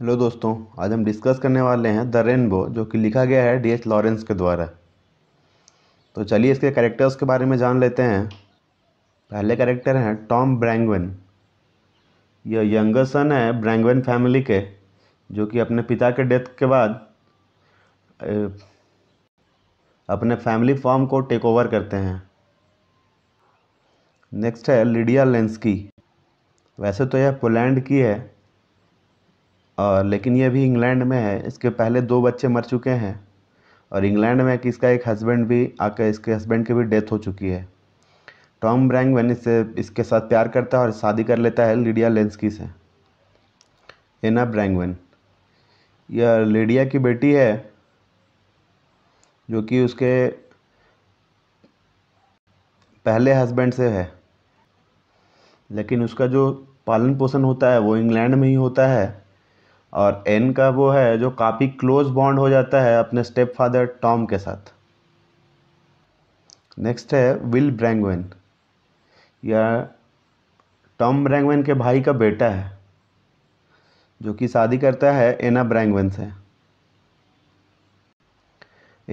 Hello दोस्तों आज हम डिस्कस करने वाले हैं द रेनबो जो कि लिखा गया है डीएच लॉरेंस के द्वारा तो चलिए इसके कैरेक्टर्स के बारे में जान लेते हैं पहले कैरेक्टर हैं टॉम ब्रैंगवन यह यंगर सन है ब्रैंगवन फैमिली के जो कि अपने पिता के डेथ के बाद अपने फैमिली फॉर्म को टेक ओवर करते हैं नेक्स्ट है लिडिया लेंसकी वैसे तो यह पोलैंड की है और लेकिन ये भी इंग्लैंड में है इसके पहले दो बच्चे मर चुके हैं और इंग्लैंड में कि इसका एक हस्बैंड भी आकर इसके हस्बैंड की भी डेथ हो चुकी है टॉम ब्रैंग वेनिस से इसके साथ प्यार करता है और शादी कर लेता है लीडिया लेंसकी से एना ब्रैंगवेन यह लीडिया की बेटी है जो कि उसके पहले हस्बैंड से है लेकिन उसका जो पालन पोषण होता है वो इंग्लैंड में ही होता है और एन का वो है जो काफ़ी क्लोज बॉन्ड हो जाता है अपने स्टेप फादर टॉम के साथ नेक्स्ट है विल ब्रैंगवेन या टॉम ब्रैंगवेन के भाई का बेटा है जो कि शादी करता है एना ब्रैंगवेन से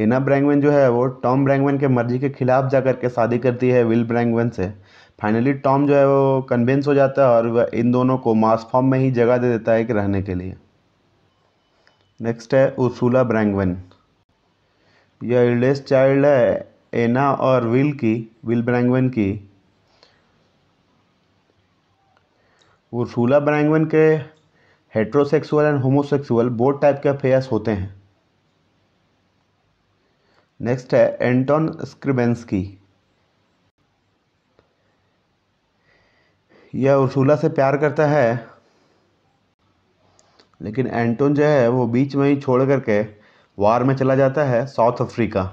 एना ब्रैंगवेन जो है वो टॉम ब्रैंगवेन के मर्जी के खिलाफ जा के शादी करती है विल ब्रैंगवेन से फाइनली टॉम जो है वो कन्विंस हो जाता है और इन दोनों को मास फॉर्म में ही जगह दे देता है कि रहने के लिए नेक्स्ट है उर्सूला ब्रैंगवन यह एल्डेस्ट चाइल्ड है एना और विल की विल ब्रैंगवन की उर्सूला ब्रैंगवन के heterosexual and homosexual both type के अफेयर्स होते हैं नेक्स्ट है एंटोन की यह उर्सूला से प्यार करता है लेकिन एंटोन जो है वो बीच में ही छोड़ करके वार में चला जाता है साउथ अफ्रीका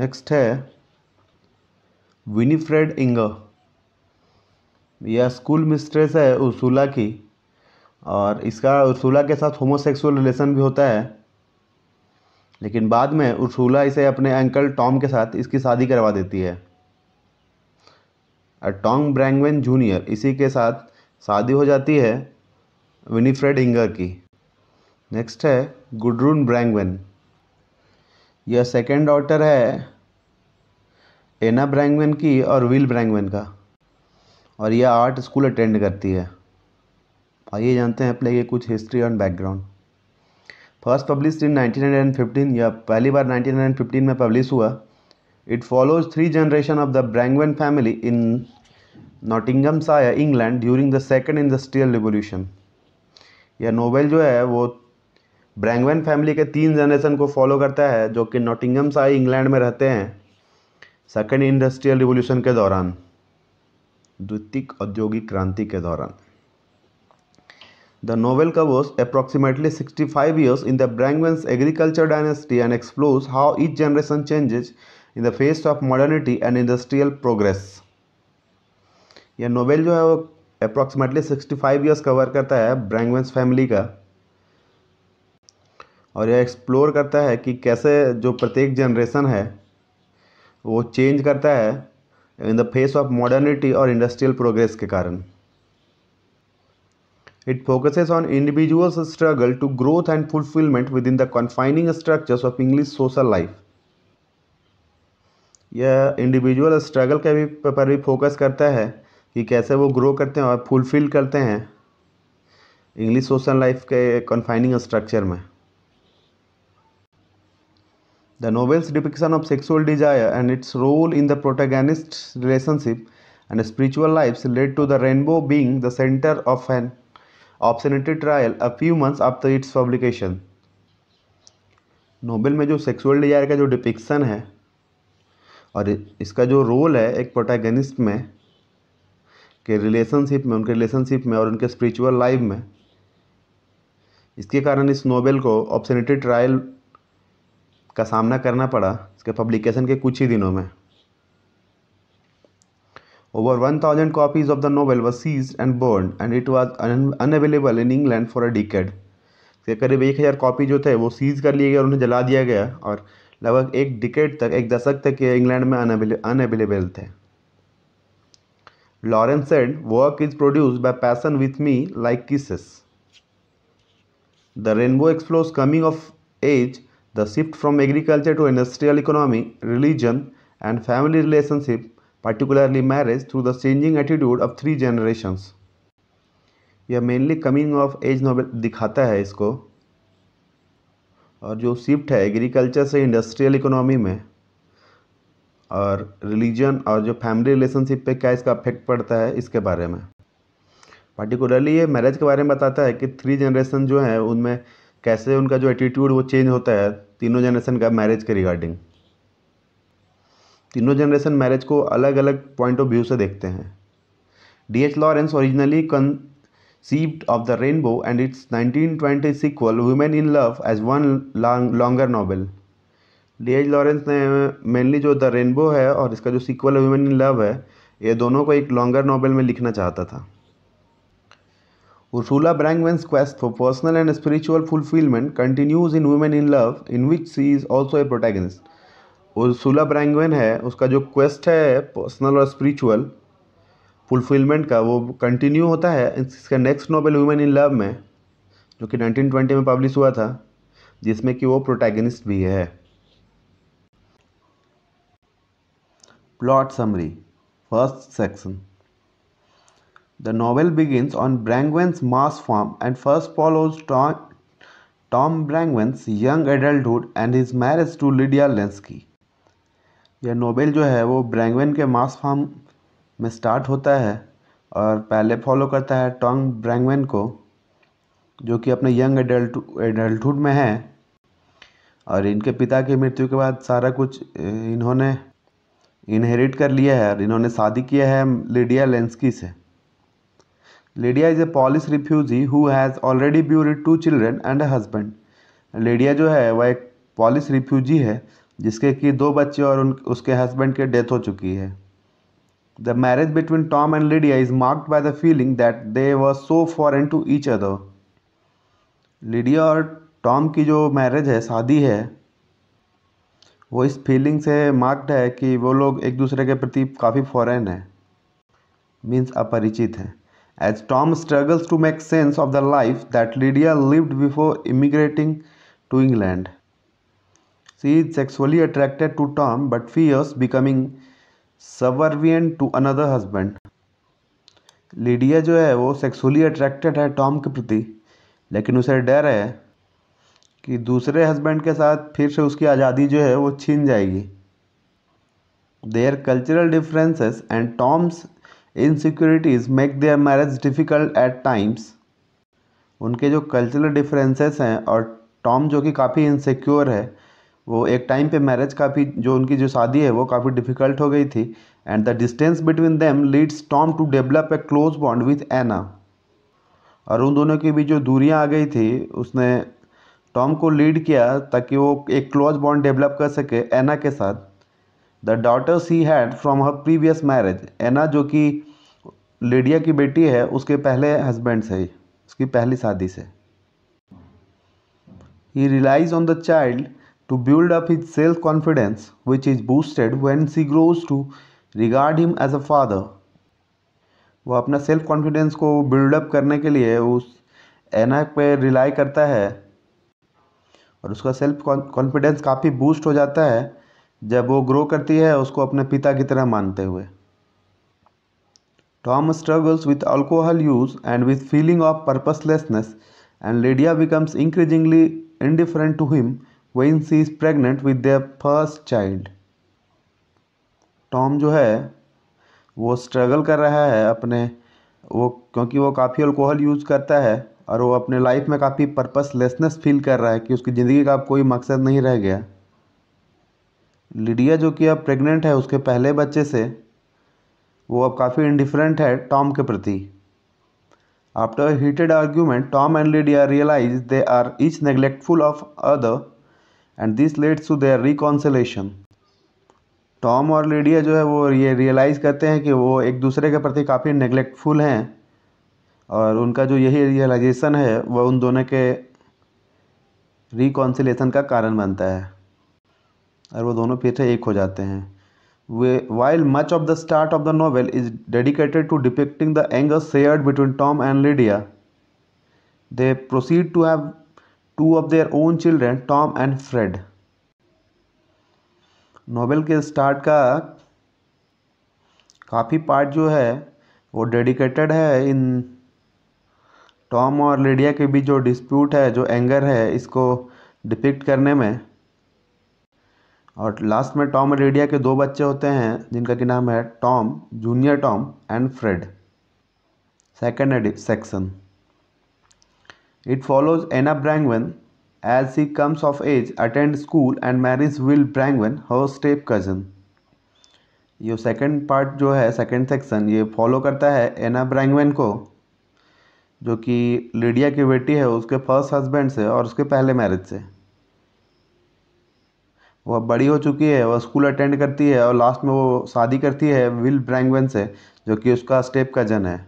नेक्स्ट है विनीफ्रेड इंगर यह स्कूल मिस्ट्रेस है उसूला की और इसका उसूला के साथ होमोसेक्सुअल रिलेशन भी होता है लेकिन बाद में उसूला इसे अपने अंकल टॉम के साथ इसकी शादी करवा देती है और टॉम ब्रैंगवेन जूनियर इसी के साथ शादी हो जाती है विनीफ्रेड इंगर की नेक्स्ट है गुडरून ब्रैंगवेन यह सेकेंड डॉटर है एना ब्रैंगवेन की और विल ब्रैंगवेन का और यह आर्ट स्कूल अटेंड करती है आइए जानते हैं अपने ये कुछ हिस्ट्री और background first publish in fifteen या पहली बार फिफ्टीन में पब्लिश हुआ it follows three generation of the Brangwen family in Nottingham से England during the second industrial revolution यह नोवेल जो है वो ब्रैंगवेन फैमिली के तीन जनरेशन को फॉलो करता है जो कि नोटिंगम से इंग्लैंड में रहते हैं सेकेंड इंडस्ट्रियल रिवोल्यूशन के दौरान द्वितीय औद्योगिक क्रांति के दौरान the novel covers approximately sixty five years in the Brangwens agriculture dynasty and explores how each generation changes in the face of modernity and industrial progress यह नोवेल जो है वो approximately sixty five years cover करता है ब्रैंगवेंस family का और यह explore करता है कि कैसे जो प्रत्येक जनरेशन है वो चेंज करता है in the face of modernity और इंडस्ट्रियल प्रोग्रेस के कारण it focuses on individuals struggle to growth and fulfilment within the confining structures of English social life यह इंडिविजुअल स्ट्रगल के भी पर भी फोकस करता है कि कैसे वो ग्रो करते हैं और फुलफिल करते हैं इंग्लिश सोशल लाइफ के कन्फाइनिंग स्ट्रक्चर में the novel's depiction of sexual desire and its role in the protagonist relationship and spiritual life led to the rainbow being the centre of an obscenity trial a few months after its publication novel में जो sexual desire का जो depiction है और इसका जो role है एक प्रोटेगनिस्ट में के रिलेशनशिप में उनके रिलेशनशिप में और उनके स्पिरिचुअल लाइफ में इसके कारण इस नोबेल को ऑप्शनिटी ट्रायल का सामना करना पड़ा इसके पब्लिकेशन के कुछ ही दिनों में Over 1,000 copies of the novel were seized and burned, and it was un unavailable in England for a decade इसके करीब एक हज़ार कॉपी जो थे वो सीज कर लिए गए और उन्हें जला दिया गया और लगभग एक डिकेट तक एक दशक तक ये इंग्लैंड में अनअवेलेबल थे Lawrence said work is produced by passion with me like kisses the rainbow explores coming of age the shift from agriculture to industrial economy religion and family relationship particularly marriage through the changing attitude of three generations यह mainly coming of age novel दिखाता है इसको और जो shift है agriculture से industrial economy में और रिलीजन और जो फैमिली रिलेशनशिप पे क्या इसका अफेक्ट पड़ता है इसके बारे में पर्टिकुलरली ये मैरिज के बारे में बताता है कि थ्री जनरेशन जो है उनमें कैसे उनका जो एटीट्यूड वो चेंज होता है तीनों जनरेशन का मैरिज के रिगार्डिंग तीनों जनरेशन मैरिज को अलग अलग पॉइंट ऑफ व्यू से देखते हैं D H Lawrence originally conceived of the rainbow and its nineteen twenty sequel women in love as one longer novel D H Lawrence ने मेनली जो द रेनबो है और इसका जो सीक्वल है वुमेन इन लव है ये दोनों को एक लॉन्गर नॉवल में लिखना चाहता था Ursula Brangwen's quest for personal and spiritual fulfilment continues in women in love in which she is also a protagonist Ursula Brangwen है उसका जो क्वेस्ट है पर्सनल और स्पिरिचुअल फुलफिलमेंट का वो कंटिन्यू होता है इसका next novel women in love में जो कि 1920 में पब्लिश हुआ था जिसमें कि वो प्रोटैगनिस्ट भी है Plot summary. First section. The novel begins on Brangwen's Mars farm and first follows Tom, Tom Brangwen's young adulthood and his marriage to Lydia Lensky. यह नोबेल जो है वो ब्रैंगवेन के मास फार्म में स्टार्ट होता है और पहले फॉलो करता है टॉन्ग ब्रैंगवेन को जो कि अपने यंग एडल्ट एडल्टुड में है और इनके पिता की मृत्यु के बाद सारा कुछ इन्होंने इनहेरिट कर लिया है और इन्होंने शादी किया है लीडिया लेंसकी से Lydia is a Polish refugee who has already buried two children and a husband Lydia जो है वह एक पॉलिस रिफ्यूजी है जिसके कि दो बच्चे और उन उसके हस्बैंड के डेथ हो चुकी है the marriage between Tom and Lydia is marked by the feeling that they were so foreign to each other Lydia और टॉम की जो मैरिज है शादी है वो इस फीलिंग से मार्क्ड है कि वो लोग एक दूसरे के प्रति काफ़ी फॉरेन है मीन्स अपरिचित हैं as Tom struggles to make sense of the life that Lydia lived before emigrating to England she is sexually attracted to Tom but fears becoming subservient to another husband Lydia जो है वो sexually attracted है Tom के प्रति लेकिन उसे डर है कि दूसरे हस्बैंड के साथ फिर से उसकी आज़ादी जो है वो छीन जाएगी their cultural differences and Tom's insecurities make their marriage difficult at times उनके जो कल्चरल डिफरेंसेस हैं और टॉम जो कि काफ़ी इनसिक्योर है वो एक टाइम पे मैरिज काफ़ी जो उनकी जो शादी है वो काफ़ी डिफ़िकल्ट हो गई थी and the distance between them leads Tom to develop a close bond with Anna और उन दोनों के बीच जो दूरियां आ गई थी उसने टॉम को लीड किया ताकि वो एक क्लोज बॉन्ड डेवलप कर सके एना के साथ the daughter she had from her previous marriage Anna जो कि लेडिया की बेटी है उसके पहले हस्बैंड से ही उसकी पहली शादी से he relies on the child to build up his self confidence which is boosted when she grows to regard him as a father वो अपना सेल्फ कॉन्फिडेंस को बिल्डअप करने के लिए उस एना पे रिलाई करता है और उसका सेल्फ कॉन्फिडेंस काफ़ी बूस्ट हो जाता है जब वो ग्रो करती है उसको अपने पिता की तरह मानते हुए Tom struggles with alcohol use and with feeling of purposelessness and Lydia becomes increasingly indifferent to him when she is pregnant with their first child Tom जो है वो स्ट्रगल कर रहा है अपने वो क्योंकि वो काफ़ी अल्कोहल यूज करता है और वो अपने लाइफ में काफ़ी पर्पसलेसनेस फील कर रहा है कि उसकी ज़िंदगी का अब कोई मकसद नहीं रह गया लिडिया जो कि अब प्रेग्नेंट है उसके पहले बच्चे से वो अब काफ़ी इंडिफरेंट है टॉम के प्रति after heated argument Tom and Lydia realise they are each neglectful of other and this leads to their reconciliation Tom और लिडिया जो है वो ये रियलाइज़ करते हैं कि वो एक दूसरे के प्रति काफ़ी नेग्लेक्टफुल हैं और उनका जो यही रियलाइजेशन है वह उन दोनों के रिकॉन्सिलेशन का कारण बनता है और वो दोनों फिर से एक हो जाते हैं वे while much of the start of the novel is dedicated to depicting the anger shared between Tom and Lydia they proceed to have two of their own children Tom and Fred novel के start का काफ़ी part जो है वो dedicated है इन Tom और Lydia के बीच जो डिस्प्यूट है जो एंगर है इसको डिपिक्ट करने में और लास्ट में टॉम और लिडिया के दो बच्चे होते हैं जिनका कि नाम है Tom junior Tom and Fred second section it follows Anna Brangwen as she comes of age attend school and marriage Will Brangwen her step cousin ये सेकेंड पार्ट जो है सेकेंड सेक्शन ये फॉलो करता है एना ब्रैंगवन को जो कि लीडिया की बेटी है उसके फर्स्ट हस्बैंड से और उसके पहले मैरिज से वह बड़ी हो चुकी है वह स्कूल अटेंड करती है और लास्ट में वो शादी करती है विल ब्रैंगवेन से जो कि उसका स्टेप कजन है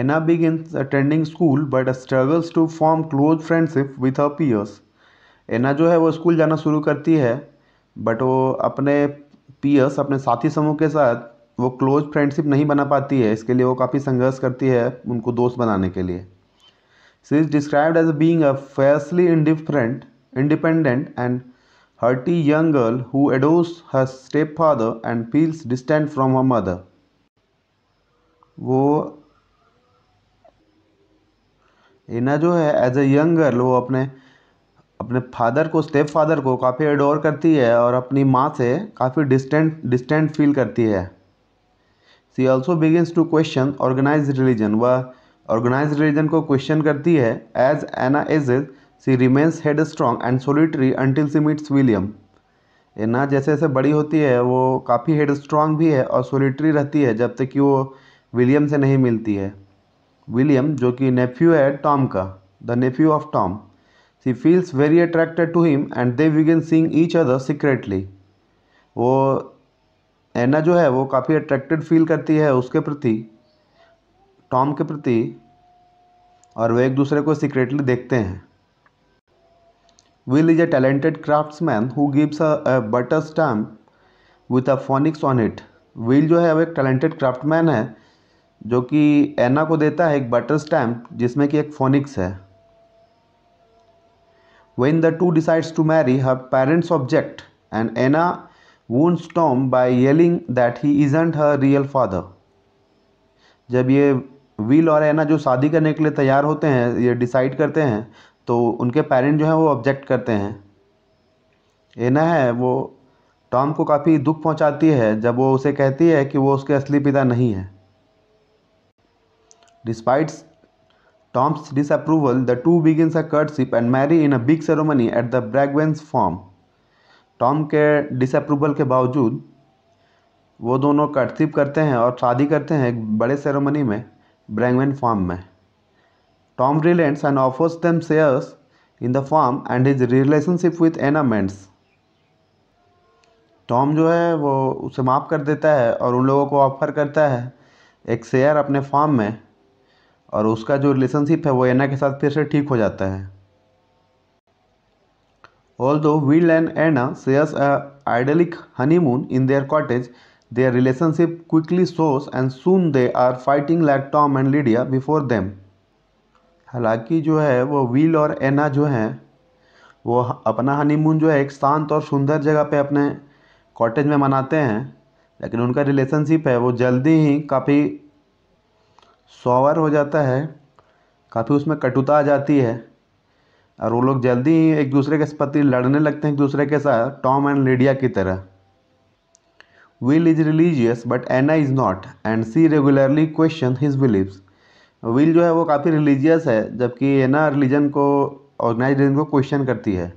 Anna begins attending school but struggles to form close friendship with a peers Anna जो है वो स्कूल जाना शुरू करती है बट वो अपने पीयर्स अपने साथी समूह के साथ वो क्लोज फ्रेंडशिप नहीं बना पाती है इसके लिए वो काफ़ी संघर्ष करती है उनको दोस्त बनाने के लिए she is described as being a fiercely indifferent and haughty young girl who adores her stepfather and feels distant from her mother वो एना जो है एज अ यंग गर्ल वो अपने अपने फादर को स्टेप फादर को काफ़ी adore करती है और अपनी माँ से काफ़ी डिस्टेंट डिस्टेंट फील करती है she also begins to question organised religion वह ऑर्गेनाइज रिलीजन को क्वेश्चन करती है as Anna as she remains headstrong and solitary until she meets William Anna जैसे जैसे बड़ी होती है वो काफ़ी हेड स्ट्रॉन्ग भी है और सोलिटरी रहती है जब तक कि वो विलियम से नहीं मिलती है विलियम जो कि नेफ्यू है टॉम का the nephew of Tom she feels very attracted to him and they विगेन सींग ईच अदर सीक्रेटली वो एना जो है वो काफ़ी अट्रैक्टेड फील करती है उसके प्रति टॉम के प्रति और वे एक दूसरे को सीक्रेटली देखते हैं Will is a talented craftsman who gives a butter stamp with a phoenix on it Will जो है वो एक टैलेंटेड क्राफ्ट मैन है जो कि एना को देता है एक बटर स्टैम्प जिसमें कि एक फोनिक्स है when the two decides to marry her parents object and Anna wounds Tom by yelling that he isn't her real father. जब ये विल और एना जो शादी करने के लिए तैयार होते हैं ये डिसाइड करते हैं तो उनके पेरेंट जो हैं वो ऑब्जेक्ट करते हैं एना है वो टॉम को काफ़ी दुख पहुंचाती है जब वो उसे कहती है कि वो उसके असली पिता नहीं है despite Tom's disapproval, the two begins a courtship and marry in a big ceremony at the Bragwens farm. Tom के डिसअप्रूवल के बावजूद वो दोनों करतीब करते हैं और शादी करते हैं एक बड़े सेरेमनी में ब्रैंगवेन फार्म में Tom relents and offers them shares in the farm and his relationship with Anna mends Tom जो है वो उसे माफ़ कर देता है और उन लोगों को ऑफर करता है एक शेयर अपने फार्म में और उसका जो रिलेशनशिप है वो एना के साथ फिर से ठीक हो जाता है Although Will and Anna shares a idyllic honeymoon in their cottage, their relationship quickly sours and soon they are fighting like Tom and Lydia before them. halaki jo hai wo will aur anna jo हैं wo apna honeymoon jo hai ek shant aur sundar jagah pe apne cottage mein manate hain lekin unka relationship hai wo jaldi hi kafi sour ho jata hai काफ़ी उसमें कटुता आ जाती है और वो लोग जल्दी ही एक दूसरे के प्रति लड़ने लगते हैं एक दूसरे के साथ टॉम एंड लीडिया की तरह Will is religious but Anna is not and she regularly question his beliefs Will जो है वो काफ़ी रिलीजियस है जबकि एना रिलीजन को ऑर्गेनाइज रिलीजन को क्वेश्चन करती है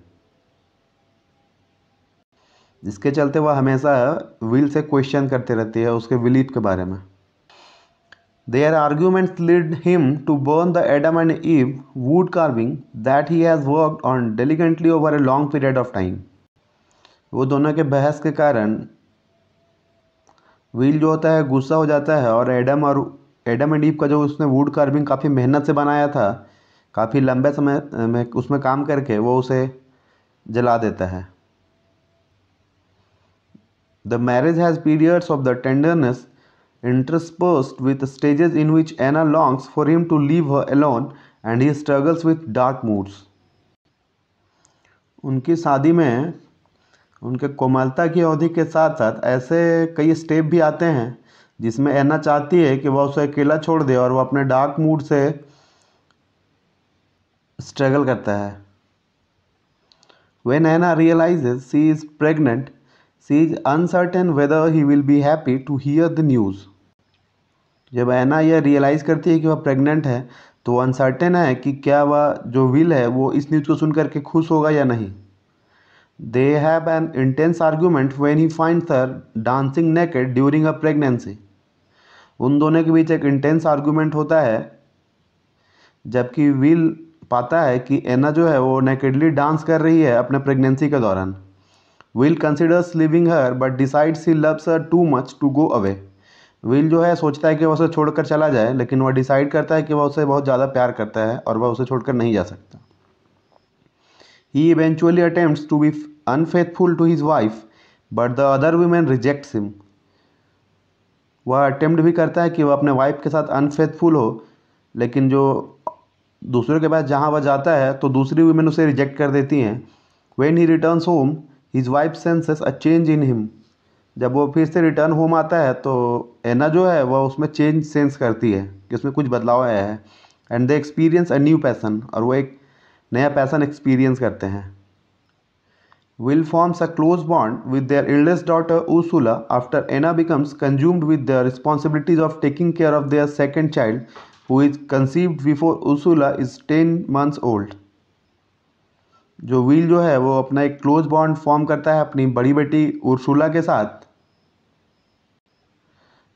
जिसके चलते वह हमेशा विल से क्वेश्चन करते रहती है उसके बिलीफ के बारे में Their arguments lead him to burn the Adam and Eve wood carving that he has worked on diligently over a long period of time. वो दोनों के बहस के कारण व्हील जो होता है गुस्सा हो जाता है और एडम और एडम एंड ईव का जो उसने वुड कार्विंग काफ़ी मेहनत से बनाया था काफ़ी लंबे समय में उसमें काम करके वो उसे जला देता है the marriage has periods of the tenderness interspersed with stages in which Anna longs for him to leave her alone and he struggles with dark moods. उनकी शादी में उनके कोमलता की अवधि के साथ साथ ऐसे कई स्टेप भी आते हैं जिसमें ऐना चाहती है कि वह उसे अकेला छोड़ दे और वह अपने डार्क मूड से स्ट्रगल करता है when Anna realise she is pregnant she is uncertain whether he will be happy to hear the news जब ऐना यह रियलाइज़ करती है कि वह प्रेग्नेंट है तो अनसर्टेन है कि क्या वह जो विल है वो इस न्यूज़ को सुन करके खुश होगा या नहीं they have an intense argument when he finds her dancing naked during a pregnancy उन दोनों के बीच एक इंटेंस आर्ग्यूमेंट होता है जबकि विल पाता है कि एना जो है वो नेकेडली डांस कर रही है अपने प्रेगनेंसी के दौरान Will considers leaving her but decides he loves her too much to go away Will जो है सोचता है कि वह उसे छोड़कर चला जाए लेकिन वह डिसाइड करता है कि वह उसे बहुत ज़्यादा प्यार करता है और वह उसे छोड़कर नहीं जा सकता he eventually attempt to be unfaithful to his wife but the other women rejects him वह अटेम्प्ट भी करता है कि वह अपने वाइफ के साथ अनफेथफुल हो लेकिन जो दूसरों के पास जहाँ वह जाता है तो दूसरी वीमेन उसे रिजेक्ट कर देती हैं when he returns home his wife senses a change in him जब वो फिर से रिटर्न होम आता है तो एना जो है वह उसमें चेंज सेंस करती है कि उसमें कुछ बदलाव आया है and they experience a new passion और वो एक नया पैसन एक्सपीरियंस करते हैं Will forms a close bond with their eldest daughter Ursula after Anna becomes consumed with the responsibilities of taking care of their second child who is conceived before Ursula is ten months old जो Will जो है वो अपना एक close bond form करता है अपनी बड़ी बेटी उर्सुला के साथ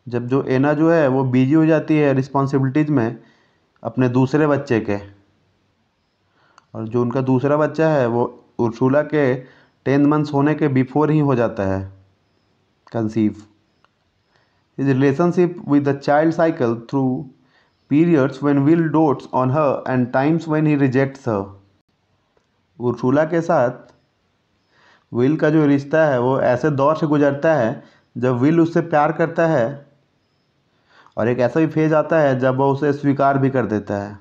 जब जो एना जो है वो बिजी हो जाती है रिस्पॉन्सिबिलिटीज़ में अपने दूसरे बच्चे के और जो उनका दूसरा बच्चा है वो उर्सुला के टेन मंथ्स होने के बिफोर ही हो जाता है conceive his relationship with the child cycle through periods when Will dotes on her and times when he rejects her Ursula के साथ विल का जो रिश्ता है वो ऐसे दौर से गुजरता है जब विल उससे प्यार करता है और एक ऐसा भी फेज आता है जब वह उसे स्वीकार भी कर देता है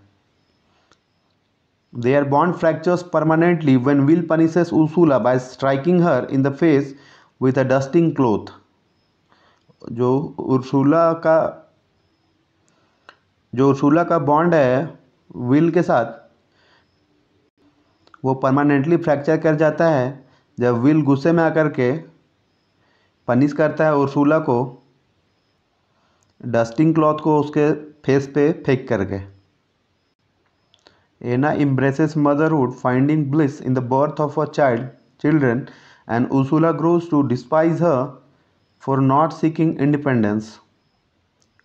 their bond fractures permanently when Will punishes Ursula by striking her in the face with a dusting cloth जो उर्सूला का जो उर्सूला का बॉन्ड है विल के साथ वो परमानेंटली फ्रैक्चर कर जाता है जब विल गुस्से में आकर के पनिश करता है उर्सूला को डस्टिंग क्लॉथ को उसके फेस पे फेंक कर गए Anna embraces motherhood finding bliss in the birth of a child children and Ursula grows to despise her for not seeking independence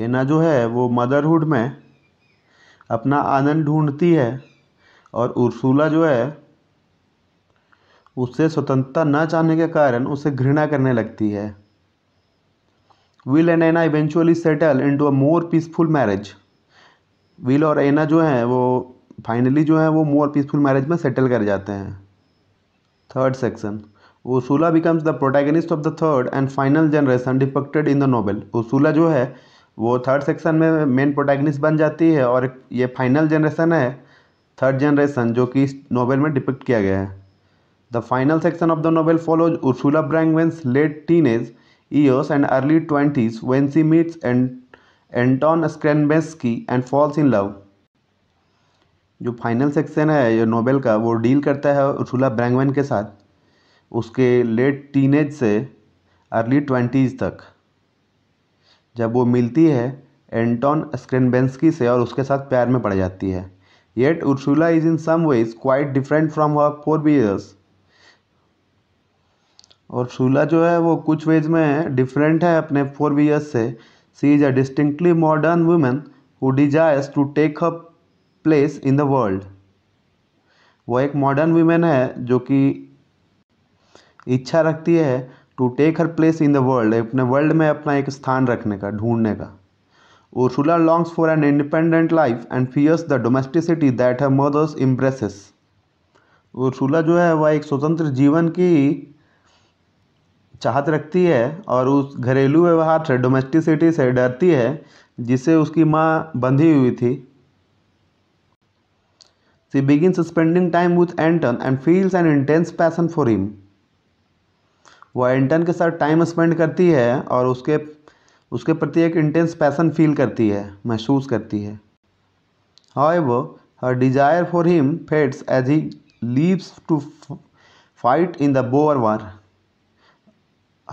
Anna जो है वो मदरहुड में अपना आनंद ढूंढती है और उर्सूला जो है उससे स्वतंत्रता न चाहने के कारण उसे घृणा करने लगती है Will and Anna eventually settle into a more peaceful marriage Will और एना जो हैं वो फाइनली जो है वो मोर पीसफुल मैरिज में सेटल कर जाते हैं third section Ursula becomes the protagonist of the third and final generation depicted in the novel Ursula जो है वो थर्ड सेक्शन में मेन प्रोटैगनिस्ट बन जाती है और ये फाइनल जनरेशन है थर्ड जनरेशन जो कि इस नोबेल में डिपिक्ट किया गया है the final section of the novel follows Ursula Brangwen's late teenage years and early 20s when she meets and Anton Skrebensky and falls in love जो final section है ये नोबेल का वो deal करता है उर्सुला ब्रैंगवेन के साथ उसके लेट टीनेज से अर्ली ट्वेंटीज़ तक जब वो मिलती है एंटोन स्क्रेनबेंसकी से और उसके साथ प्यार में पड़ जाती है yet Ursula is in some ways quite different from her forebears और सूला जो है वो कुछ वेज में डिफरेंट है अपने फोर वीयर्स से she is a distinctly modern women who desires to take a place in the world वो एक मॉडर्न वीमेन है जो कि इच्छा रखती है to take her place in the world अपने वर्ल्ड में अपना एक स्थान रखने का ढूंढने का Ursula longs for an independent life and fears the domesticity that her mother's impresses Ursula जो है वह एक स्वतंत्र जीवन की चाहत रखती है और उस घरेलू व्यवहार से डोमेस्टिसिटी से डरती है जिससे उसकी माँ बंधी हुई थी she begin spending time with Anton and feels an intense passion for him वह एंटन के साथ टाइम स्पेंड करती है और उसके उसके प्रति एक इंटेंस पैसन फील करती है महसूस करती है वो her desire for him fades as he leaves to fight in the Boer war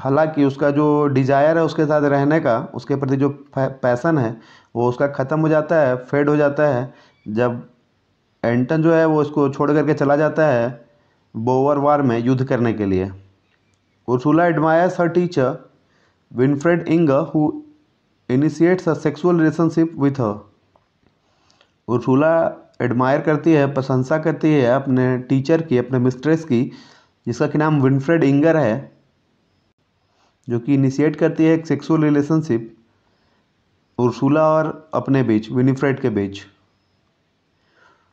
हालांकि उसका जो डिज़ायर है उसके साथ रहने का उसके प्रति जो पैसन है वो उसका ख़त्म हो जाता है फेड हो जाता है जब एंटन जो है वो इसको छोड़ करके चला जाता है बोवर वार में युद्ध करने के लिए Ursula admires her teacher Winifred इंग who initiates a sexual relationship with her Ursula admire करती है प्रशंसा करती है अपने टीचर की अपने मिस्ट्रेस की जिसका कि नाम विनफ्रेड इंगर है जो कि इनिशिएट करती है एक सेक्सुअल रिलेशनशिप उर्सूला और अपने बीच विनिफ्रेड के बीच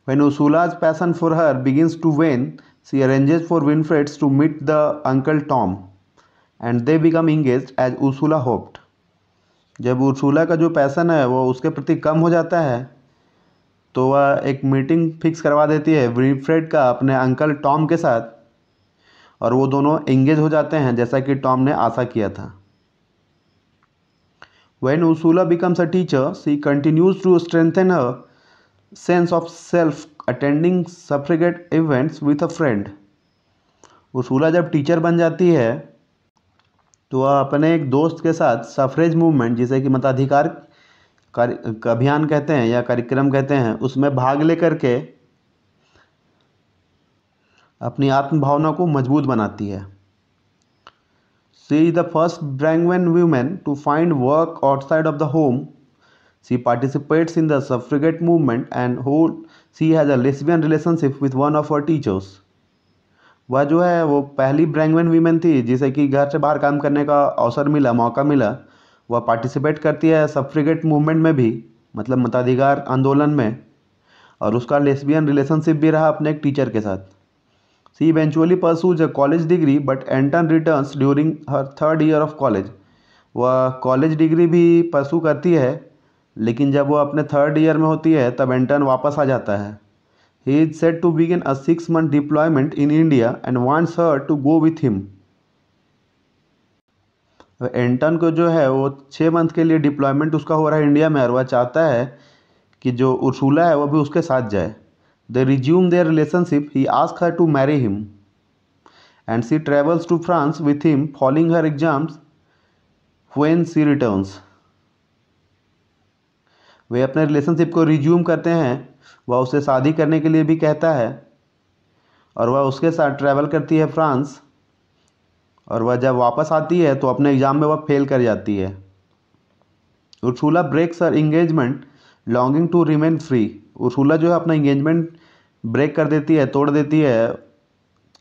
when Ursula's passion for her begins to wane she arranges for Winifred's to meet the uncle Tom and they become engage as Ursula hoped जब उर्सूला का जो पैसन है वो उसके प्रति कम हो जाता है तो वह एक मीटिंग फिक्स करवा देती है विनिफ्रेड का अपने अंकल टॉम के साथ और वो दोनों एंगेज हो जाते हैं जैसा कि टॉम ने आशा किया था when Ursula becomes a teacher she continues to strengthen a sense of self attending suffragette events with a friend Ursula जब टीचर बन जाती है तो वह अपने एक दोस्त के साथ सफरेज मूवमेंट जिसे कि मताधिकार अभियान कहते हैं या कार्यक्रम कहते हैं उसमें भाग लेकर के अपनी आत्मभावना को मजबूत बनाती है she is the first Brangwen women to find work outside of the home she participates in the suffragette movement and हो she has a lesbian relationship with one of our teachers वह जो है वो पहली ब्रैंगवेन वीमेन थी जिसे कि घर से बाहर काम करने का अवसर मिला मौका मिला वह पार्टिसिपेट करती है सफ्रिगेट मूवमेंट में भी मतलब मताधिकार आंदोलन में और उसका लेस्बियन रिलेशनशिप भी रहा अपने एक टीचर के साथ she eventually pursues a college degree but Anton returns during her third year of college वह कॉलेज डिग्री भी परसू करती है लेकिन जब वह अपने थर्ड ईयर में होती है तब एंटन वापस आ जाता है he is set to begin a six month deployment in India and wants her to go with him Anton को जो है वो छः मंथ के लिए डिप्लॉयमेंट उसका हो रहा है इंडिया में और वह चाहता है कि जो उर्सूला है वह भी उसके साथ जाए They resume their relationship. He asks her to marry him. And she travels to France with him, following her exams when she returns. वे अपने रिलेशनशिप को रिज्यूम करते हैं वह उसे शादी करने के लिए भी कहता है और वह उसके साथ ट्रैवल करती है फ्रांस और वह जब वापस आती है तो अपने एग्ज़ाम में वह फेल कर जाती है Ursula breaks her engagement longing to remain free Ursula जो है अपना इंगेजमेंट ब्रेक कर देती है तोड़ देती है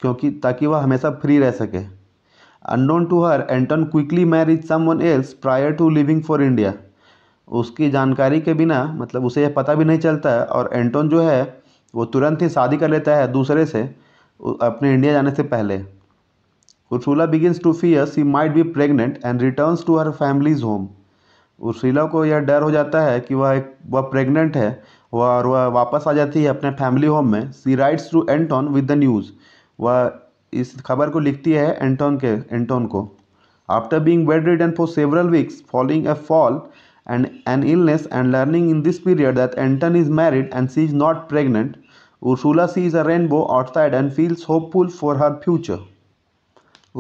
क्योंकि ताकि वह हमेशा फ्री रह सके अनडोन to her Anton quickly marries someone else prior to leaving for India उसकी जानकारी के बिना मतलब उसे यह पता भी नहीं चलता है और एंटोन जो है वो तुरंत ही शादी कर लेता है दूसरे से अपने इंडिया जाने से पहले Ursula begins to fear she might be pregnant and returns to her family's home Ursula को यह डर हो जाता है कि वह एक वह प्रेगनेंट है और वह वापस आ जाती है अपने फैमिली होम में she writes to Anton with the news वह इस खबर को लिखती है एंटोन के एंटोन को after being bedridden for several weeks following a fall and an illness and learning in this period that Anton is married and she is not pregnant Ursula she sees a rainbow outside and feels hopeful for her future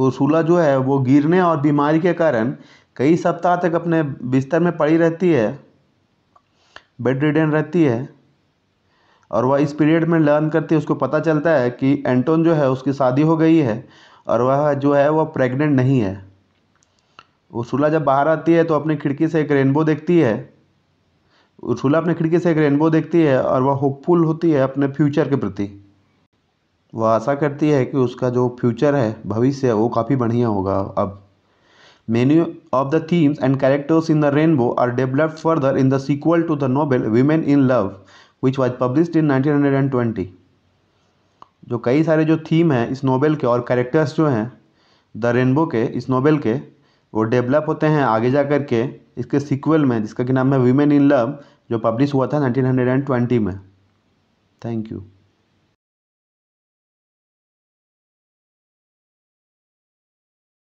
Ursula जो है वो गिरने और बीमारी के कारण कई सप्ताह तक अपने बिस्तर में पड़ी रहती है बेड रिडन रहती है और वह इस पीरियड में लर्न करती है उसको पता चलता है कि एंटोन जो है उसकी शादी हो गई है और वह जो है वह प्रेग्नेंट नहीं है उर्सुला जब बाहर आती है तो अपनी खिड़की से एक रेनबो देखती है उर्सुला अपनी खिड़की से एक रेनबो देखती है और वह होपफुल होती है अपने फ्यूचर के प्रति वह आशा करती है कि उसका जो फ्यूचर है भविष्य वो काफ़ी बढ़िया होगा अब Many of the themes and characters in The Rainbow are developed further in the sequel to the novel Women in Love, which was published in 1920. जो कई सारे जो theme हैं इस novel के और characters जो हैं the rainbow के इस novel के वो develop होते हैं आगे जा कर के इसके sequel में जिसका कि नाम है women in love जो पब्लिश हुआ था 1920 में thank you